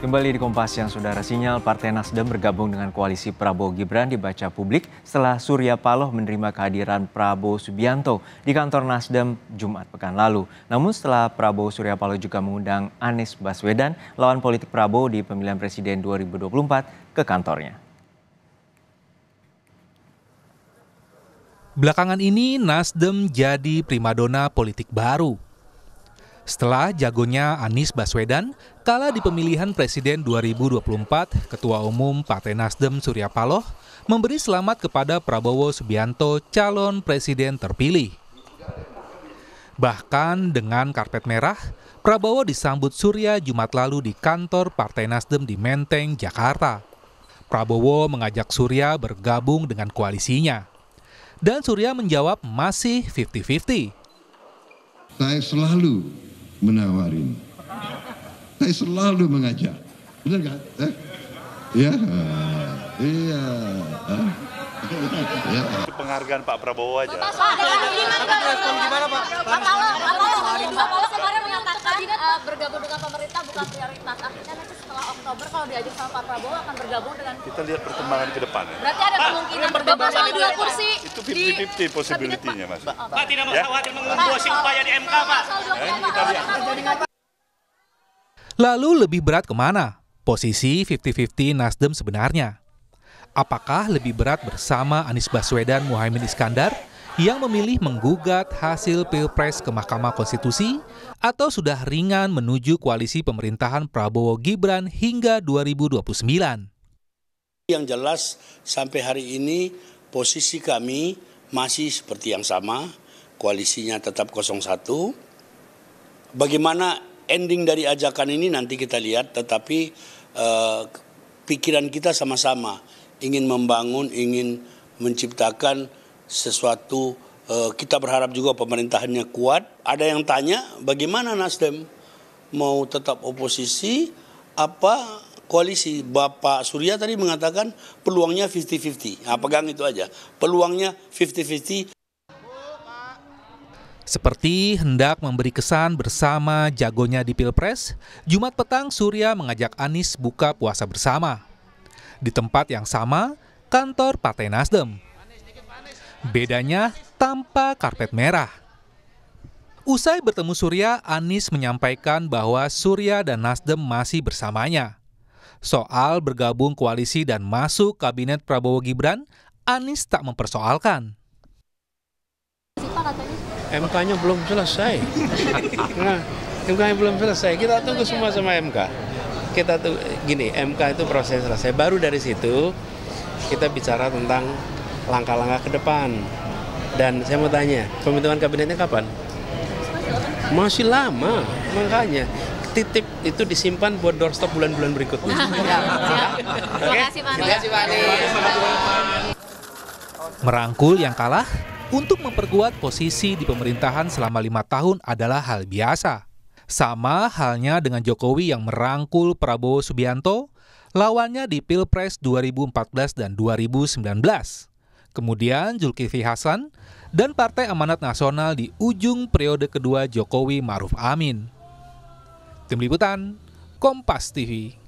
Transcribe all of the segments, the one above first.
Kembali di Kompas yang saudara sinyal Partai Nasdem bergabung dengan koalisi Prabowo Gibran dibaca publik setelah Surya Paloh menerima kehadiran Prabowo Subianto di kantor Nasdem Jumat pekan lalu. Namun setelah Prabowo Surya Paloh juga mengundang Anies Baswedan, lawan politik Prabowo di pemilihan presiden 2024 ke kantornya. Belakangan ini Nasdem jadi primadona politik baru setelah jagonya Anies Baswedan kala di pemilihan Presiden 2024, Ketua Umum Partai Nasdem Surya Paloh memberi selamat kepada Prabowo Subianto calon presiden terpilih. Bahkan dengan karpet merah, Prabowo disambut Surya Jumat lalu di kantor Partai Nasdem di Menteng, Jakarta. Prabowo mengajak Surya bergabung dengan koalisinya. Dan Surya menjawab masih 50-50. Saya selalu menawarin. Saya selalu mengajak. Benar kan? Eh? Ya. Iya. Ya. Penghargaan Pak Prabowo aja. Bapak, Bapak, Bapak, Bapak, Bapak, Bapak, Bapak, Bapak, Bapak, Bapak, Bapak, jika uh, eh, bergabung dengan pemerintah bukan prioritas, akhirnya nanti setelah Oktober kalau diajak sama Pak Prabowo akan bergabung dengan kita lihat perkembangan ke depan. Ya. Berarti ada kemungkinan bergabung sama dua kursi. Itu 50-50 possibility-nya, Mas. Pak, tidak ya. usah khawatir mengembosi upaya di MK, Pak. Nah, Lalu lebih berat kemana? Posisi 50-50 Nasdem sebenarnya. Apakah lebih berat bersama Anies Baswedan Muhaimin Iskandar yang memilih menggugat hasil Pilpres ke Mahkamah Konstitusi atau sudah ringan menuju koalisi pemerintahan Prabowo Gibran hingga 2029. Yang jelas sampai hari ini posisi kami masih seperti yang sama, koalisinya tetap 01. Bagaimana ending dari ajakan ini nanti kita lihat tetapi eh, pikiran kita sama-sama ingin membangun, ingin menciptakan sesuatu uh, kita berharap juga pemerintahannya kuat. Ada yang tanya bagaimana Nasdem mau tetap oposisi apa koalisi Bapak Surya tadi mengatakan peluangnya 50-50. Nah, pegang itu aja. Peluangnya 50-50. Seperti hendak memberi kesan bersama jagonya di Pilpres, Jumat petang Surya mengajak Anies buka puasa bersama. Di tempat yang sama, kantor Partai Nasdem. Bedanya tanpa karpet merah. Usai bertemu Surya, Anies menyampaikan bahwa Surya dan Nasdem masih bersamanya. Soal bergabung koalisi dan masuk kabinet Prabowo Gibran, Anies tak mempersoalkan. MK-nya belum selesai. Nah, MK-nya belum selesai. Kita tunggu semua sama MK. Kita tuh gini, MK itu proses selesai. Baru dari situ kita bicara tentang langkah-langkah ke depan. Dan saya mau tanya, pembentukan kabinetnya kapan? Masih lama, makanya titip itu disimpan buat doorstop bulan-bulan berikutnya. Terima kasih Pak Merangkul yang kalah untuk memperkuat posisi di pemerintahan selama lima tahun adalah hal biasa. Sama halnya dengan Jokowi yang merangkul Prabowo Subianto, lawannya di Pilpres 2014 dan 2019 kemudian Zulkifli Hasan, dan Partai Amanat Nasional di ujung periode kedua Jokowi Maruf Amin. Tim Liputan, Kompas TV.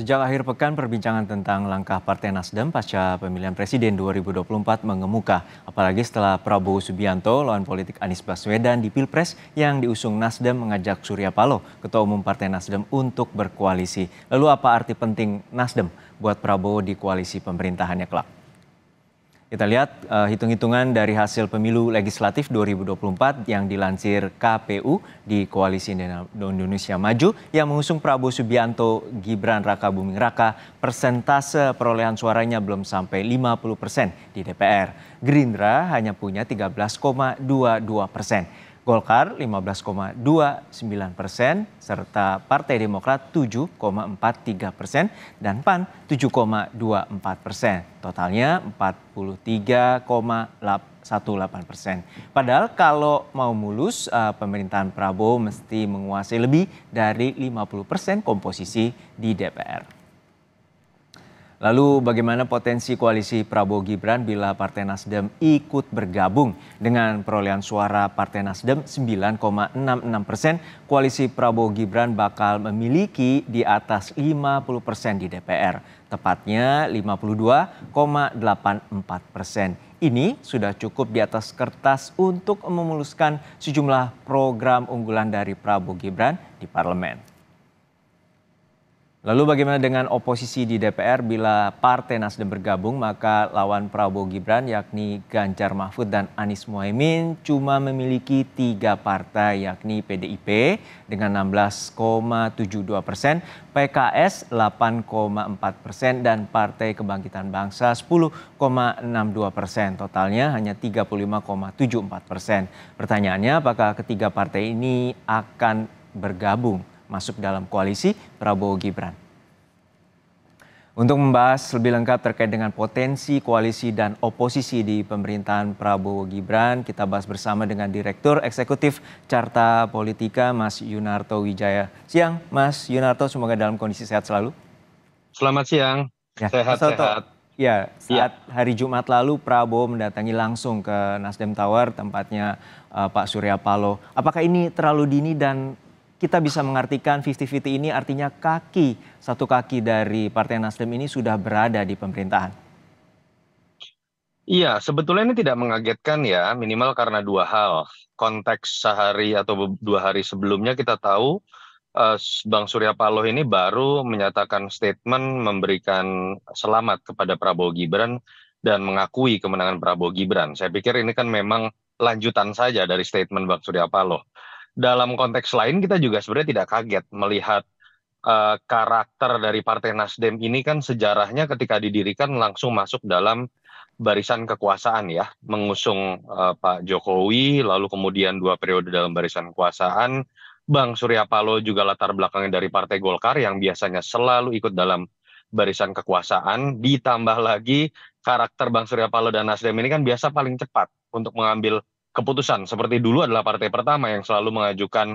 Sejak akhir pekan, perbincangan tentang langkah Partai Nasdem pasca pemilihan Presiden 2024 mengemuka. Apalagi setelah Prabowo Subianto, lawan politik Anies Baswedan di Pilpres yang diusung Nasdem mengajak Surya Paloh, Ketua Umum Partai Nasdem, untuk berkoalisi. Lalu apa arti penting Nasdem buat Prabowo di koalisi pemerintahannya kelak? Kita lihat uh, hitung-hitungan dari hasil pemilu legislatif 2024 yang dilansir KPU di Koalisi Indonesia Maju yang mengusung Prabowo Subianto Gibran Raka Buming Raka persentase perolehan suaranya belum sampai 50 persen di DPR. Gerindra hanya punya 13,22 persen. Golkar 15,29 persen, serta Partai Demokrat 7,43 persen, dan PAN 7,24 persen. Totalnya 43,18 persen. Padahal kalau mau mulus, eh, pemerintahan Prabowo mesti menguasai lebih dari 50 persen komposisi di DPR. Lalu bagaimana potensi koalisi Prabowo Gibran bila Partai Nasdem ikut bergabung dengan perolehan suara Partai Nasdem 9,66 persen, koalisi Prabowo Gibran bakal memiliki di atas 50 persen di DPR, tepatnya 52,84 persen. Ini sudah cukup di atas kertas untuk memuluskan sejumlah program unggulan dari Prabowo Gibran di parlemen. Lalu bagaimana dengan oposisi di DPR bila Partai Nasdem bergabung maka lawan Prabowo Gibran yakni Ganjar Mahfud dan Anies Mohaimin cuma memiliki tiga partai yakni PDIP dengan 16,72 persen, PKS 8,4 persen dan Partai Kebangkitan Bangsa 10,62 persen. Totalnya hanya 35,74 persen. Pertanyaannya apakah ketiga partai ini akan bergabung masuk dalam koalisi Prabowo Gibran. Untuk membahas lebih lengkap terkait dengan potensi koalisi dan oposisi di pemerintahan Prabowo Gibran, kita bahas bersama dengan Direktur Eksekutif Carta Politika Mas Yunarto Wijaya. Siang, Mas Yunarto, semoga dalam kondisi sehat selalu. Selamat siang, sehat-sehat. Ya, sehat, ya, iya. saat ya. hari Jumat lalu Prabowo mendatangi langsung ke Nasdem Tower tempatnya uh, Pak Surya Paloh. Apakah ini terlalu dini dan kita bisa mengartikan 50-50 ini artinya kaki, satu kaki dari Partai Nasdem ini sudah berada di pemerintahan? Iya, sebetulnya ini tidak mengagetkan ya, minimal karena dua hal. Konteks sehari atau dua hari sebelumnya kita tahu eh, Bang Surya Paloh ini baru menyatakan statement memberikan selamat kepada Prabowo Gibran dan mengakui kemenangan Prabowo Gibran. Saya pikir ini kan memang lanjutan saja dari statement Bang Surya Paloh dalam konteks lain kita juga sebenarnya tidak kaget melihat uh, karakter dari Partai Nasdem ini kan sejarahnya ketika didirikan langsung masuk dalam barisan kekuasaan ya, mengusung uh, Pak Jokowi, lalu kemudian dua periode dalam barisan kekuasaan. Bang Surya Paloh juga latar belakangnya dari Partai Golkar yang biasanya selalu ikut dalam barisan kekuasaan, ditambah lagi karakter Bang Surya Paloh dan Nasdem ini kan biasa paling cepat untuk mengambil keputusan seperti dulu adalah partai pertama yang selalu mengajukan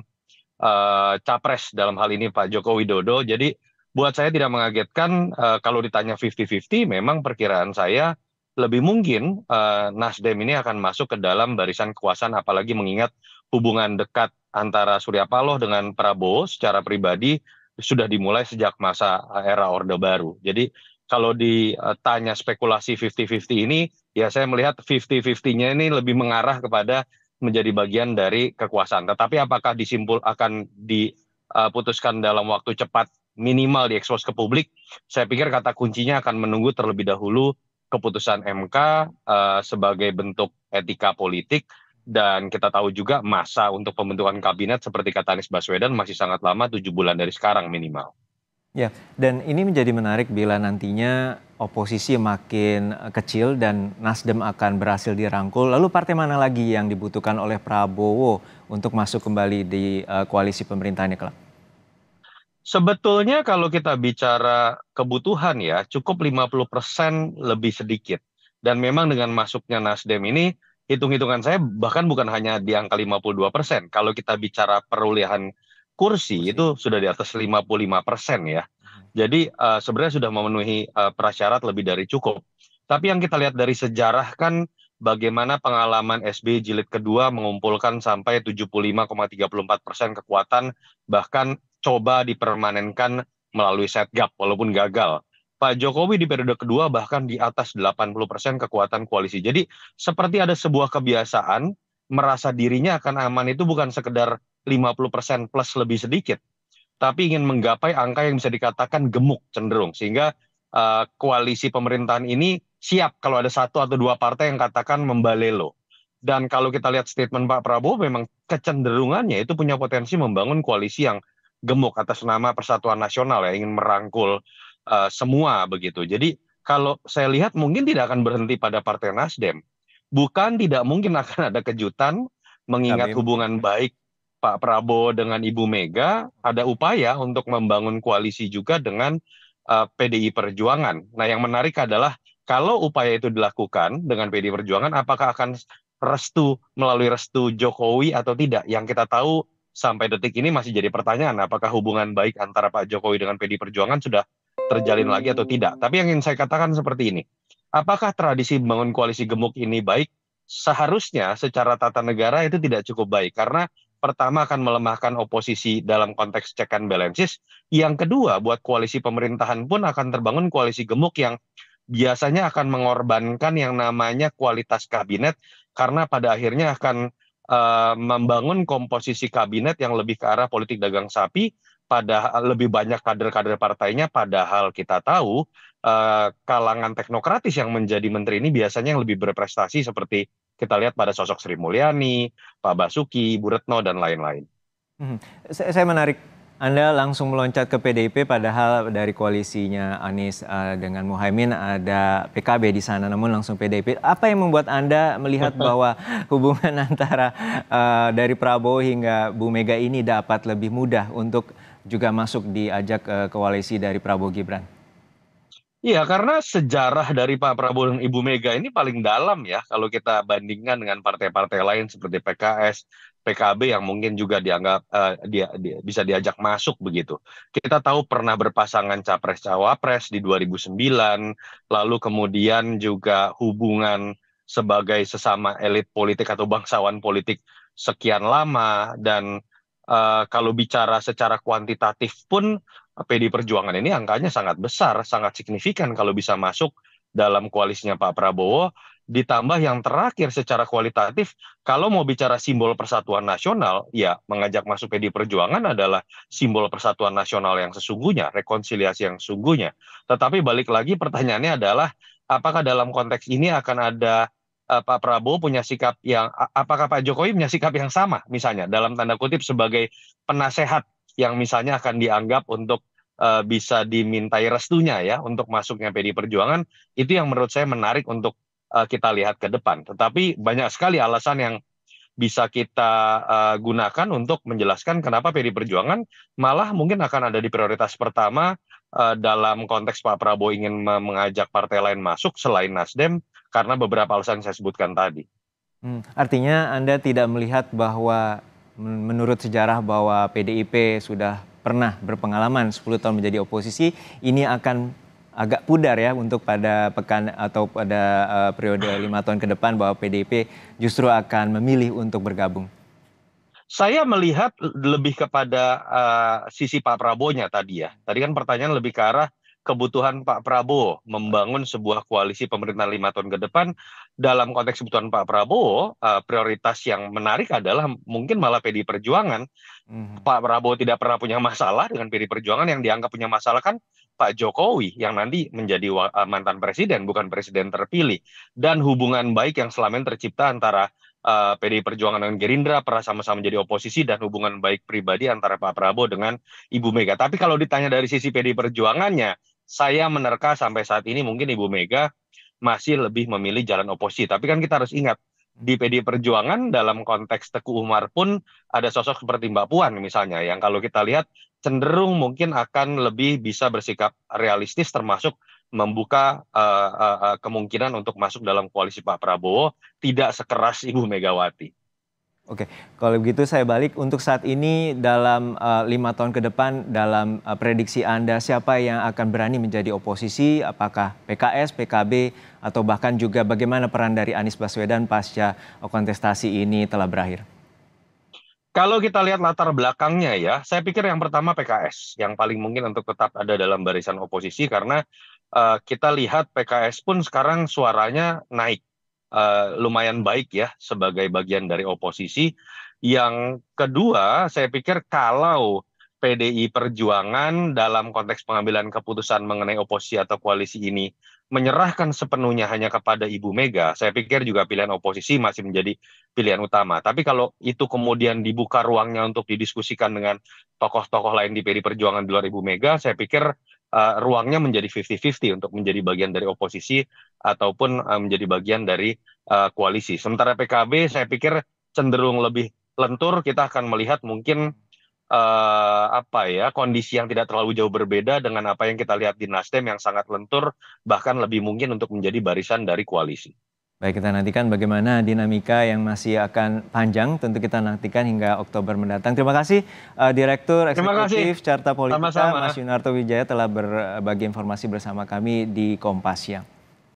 uh, capres dalam hal ini Pak Joko Widodo. Jadi buat saya tidak mengagetkan uh, kalau ditanya 50-50 memang perkiraan saya lebih mungkin uh, Nasdem ini akan masuk ke dalam barisan kekuasaan apalagi mengingat hubungan dekat antara Surya Paloh dengan Prabowo secara pribadi sudah dimulai sejak masa era Orde Baru. Jadi kalau ditanya spekulasi 50/50 ini ya saya melihat 50 50 nya ini lebih mengarah kepada menjadi bagian dari kekuasaan tetapi apakah disimpul akan diputuskan dalam waktu cepat minimal diekspos ke publik saya pikir kata kuncinya akan menunggu terlebih dahulu keputusan MK uh, eh, sebagai bentuk etika politik dan kita tahu juga masa untuk pembentukan kabinet seperti kata Anies Baswedan masih sangat lama tujuh bulan dari sekarang minimal. Ya, dan ini menjadi menarik bila nantinya oposisi makin eh, kecil dan Nasdem akan berhasil dirangkul. Lalu partai mana lagi yang dibutuhkan oleh Prabowo untuk masuk kembali di uh, koalisi pemerintahnya kelak? Sebetulnya kalau kita bicara kebutuhan ya, cukup 50% lebih sedikit. Dan memang dengan masuknya Nasdem ini, hitung-hitungan saya bahkan bukan hanya di angka 52%. Kalau kita bicara perolehan kursi itu sudah di atas 55 persen ya. Hmm. Jadi uh, sebenarnya sudah memenuhi uh, prasyarat lebih dari cukup. Tapi yang kita lihat dari sejarah kan bagaimana pengalaman SBY jilid kedua mengumpulkan sampai 75,34 persen kekuatan bahkan coba dipermanenkan melalui setgap walaupun gagal. Pak Jokowi di periode kedua bahkan di atas 80 persen kekuatan koalisi. Jadi seperti ada sebuah kebiasaan merasa dirinya akan aman itu bukan sekedar 50% plus lebih sedikit, tapi ingin menggapai angka yang bisa dikatakan gemuk cenderung sehingga uh, koalisi pemerintahan ini siap kalau ada satu atau dua partai yang katakan membalelo. Dan kalau kita lihat statement Pak Prabowo memang kecenderungannya itu punya potensi membangun koalisi yang gemuk atas nama Persatuan Nasional ya ingin merangkul uh, semua begitu. Jadi kalau saya lihat mungkin tidak akan berhenti pada Partai Nasdem. Bukan tidak mungkin akan ada kejutan mengingat Amin. hubungan baik Pak Prabowo dengan Ibu Mega ada upaya untuk membangun koalisi juga dengan uh, eh, PDI Perjuangan. Nah, yang menarik adalah kalau upaya itu dilakukan dengan PDI Perjuangan, apakah akan restu melalui restu Jokowi atau tidak? Yang kita tahu sampai detik ini masih jadi pertanyaan, apakah hubungan baik antara Pak Jokowi dengan PDI Perjuangan sudah terjalin lagi atau tidak? Tapi yang ingin saya katakan seperti ini, apakah tradisi membangun koalisi gemuk ini baik? Seharusnya secara tata negara itu tidak cukup baik karena pertama akan melemahkan oposisi dalam konteks check and balances. Yang kedua, buat koalisi pemerintahan pun akan terbangun koalisi gemuk yang biasanya akan mengorbankan yang namanya kualitas kabinet karena pada akhirnya akan uh, membangun komposisi kabinet yang lebih ke arah politik dagang sapi pada lebih banyak kader-kader partainya padahal kita tahu uh, kalangan teknokratis yang menjadi menteri ini biasanya yang lebih berprestasi seperti kita lihat pada sosok Sri Mulyani, Pak Basuki, Bu Retno, dan lain-lain. Hmm. Saya menarik Anda langsung meloncat ke PDIP padahal dari koalisinya Anies eh, dengan Muhaimin ada PKB di sana namun langsung PDIP. Apa yang membuat Anda melihat bahwa hubungan antara eh, dari Prabowo hingga Bu Mega ini dapat lebih mudah untuk juga masuk diajak uh, koalisi dari Prabowo Gibran? Iya, karena sejarah dari Pak Prabowo dan Ibu Mega ini paling dalam ya kalau kita bandingkan dengan partai-partai lain seperti PKS, PKB yang mungkin juga dianggap uh, dia, dia bisa diajak masuk begitu. Kita tahu pernah berpasangan capres-cawapres di 2009, lalu kemudian juga hubungan sebagai sesama elit politik atau bangsawan politik sekian lama dan uh, kalau bicara secara kuantitatif pun PD Perjuangan ini angkanya sangat besar, sangat signifikan kalau bisa masuk dalam koalisnya Pak Prabowo. Ditambah yang terakhir secara kualitatif, kalau mau bicara simbol persatuan nasional, ya mengajak masuk PD Perjuangan adalah simbol persatuan nasional yang sesungguhnya, rekonsiliasi yang sesungguhnya. Tetapi balik lagi pertanyaannya adalah, apakah dalam konteks ini akan ada eh, Pak Prabowo punya sikap yang apakah Pak Jokowi punya sikap yang sama misalnya dalam tanda kutip sebagai penasehat yang misalnya akan dianggap untuk eh, bisa dimintai restunya ya untuk masuknya PD Perjuangan itu yang menurut saya menarik untuk eh, kita lihat ke depan. Tetapi banyak sekali alasan yang bisa kita uh, gunakan untuk menjelaskan kenapa PD Perjuangan malah mungkin akan ada di prioritas pertama uh, dalam konteks Pak Prabowo ingin mengajak partai lain masuk selain Nasdem karena beberapa alasan yang saya sebutkan tadi. Hmm, artinya Anda tidak melihat bahwa menurut sejarah bahwa PDIP sudah pernah berpengalaman 10 tahun menjadi oposisi, ini akan agak pudar ya untuk pada pekan atau pada uh, periode lima tahun ke depan bahwa PDIP justru akan memilih untuk bergabung. Saya melihat lebih kepada uh, sisi Pak Prabowo-nya tadi ya. Tadi kan pertanyaan lebih ke arah kebutuhan Pak Prabowo membangun sebuah koalisi pemerintahan lima tahun ke depan dalam konteks kebutuhan Pak Prabowo, uh, prioritas yang menarik adalah mungkin malah PD Perjuangan. Mm-hmm. Pak Prabowo tidak pernah punya masalah dengan PD Perjuangan yang dianggap punya masalah kan Pak Jokowi yang nanti menjadi eh, mantan presiden bukan presiden terpilih dan hubungan baik yang selama ini tercipta antara uh, eh, PDI Perjuangan dan Gerindra pernah sama-sama menjadi oposisi dan hubungan baik pribadi antara Pak Prabowo dengan Ibu Mega. Tapi kalau ditanya dari sisi PD Perjuangannya, saya menerka sampai saat ini mungkin Ibu Mega masih lebih memilih jalan oposisi. Tapi kan kita harus ingat di PD Perjuangan dalam konteks Teguh Umar pun ada sosok seperti Mbak Puan misalnya yang kalau kita lihat cenderung mungkin akan lebih bisa bersikap realistis termasuk membuka uh, uh, kemungkinan untuk masuk dalam koalisi Pak Prabowo tidak sekeras Ibu Megawati. Oke, kalau begitu saya balik untuk saat ini dalam eh, lima tahun ke depan dalam uh, prediksi Anda siapa yang akan berani menjadi oposisi? Apakah PKS, PKB, atau bahkan juga bagaimana peran dari Anies Baswedan pasca kontestasi ini telah berakhir? Kalau kita lihat latar belakangnya ya, saya pikir yang pertama PKS yang paling mungkin untuk tetap ada dalam barisan oposisi karena uh, kita lihat PKS pun sekarang suaranya naik uh, lumayan baik ya sebagai bagian dari oposisi. Yang kedua, saya pikir kalau PDI Perjuangan dalam konteks pengambilan keputusan mengenai oposisi atau koalisi ini menyerahkan sepenuhnya hanya kepada Ibu Mega, saya pikir juga pilihan oposisi masih menjadi pilihan utama. Tapi kalau itu kemudian dibuka ruangnya untuk didiskusikan dengan tokoh-tokoh lain di PDI Perjuangan di luar Ibu Mega, saya pikir uh, ruangnya menjadi 50-50 untuk menjadi bagian dari oposisi ataupun uh, menjadi bagian dari uh, koalisi. Sementara PKB saya pikir cenderung lebih lentur kita akan melihat mungkin uh, apa ya kondisi yang tidak terlalu jauh berbeda dengan apa yang kita lihat di Nasdem yang sangat lentur bahkan lebih mungkin untuk menjadi barisan dari koalisi. Baik kita nantikan bagaimana dinamika yang masih akan panjang tentu kita nantikan hingga Oktober mendatang. Terima kasih uh, Direktur Eksekutif Carta Politika Sama -sama. Mas Yunarto Wijaya telah berbagi informasi bersama kami di Kompas Yang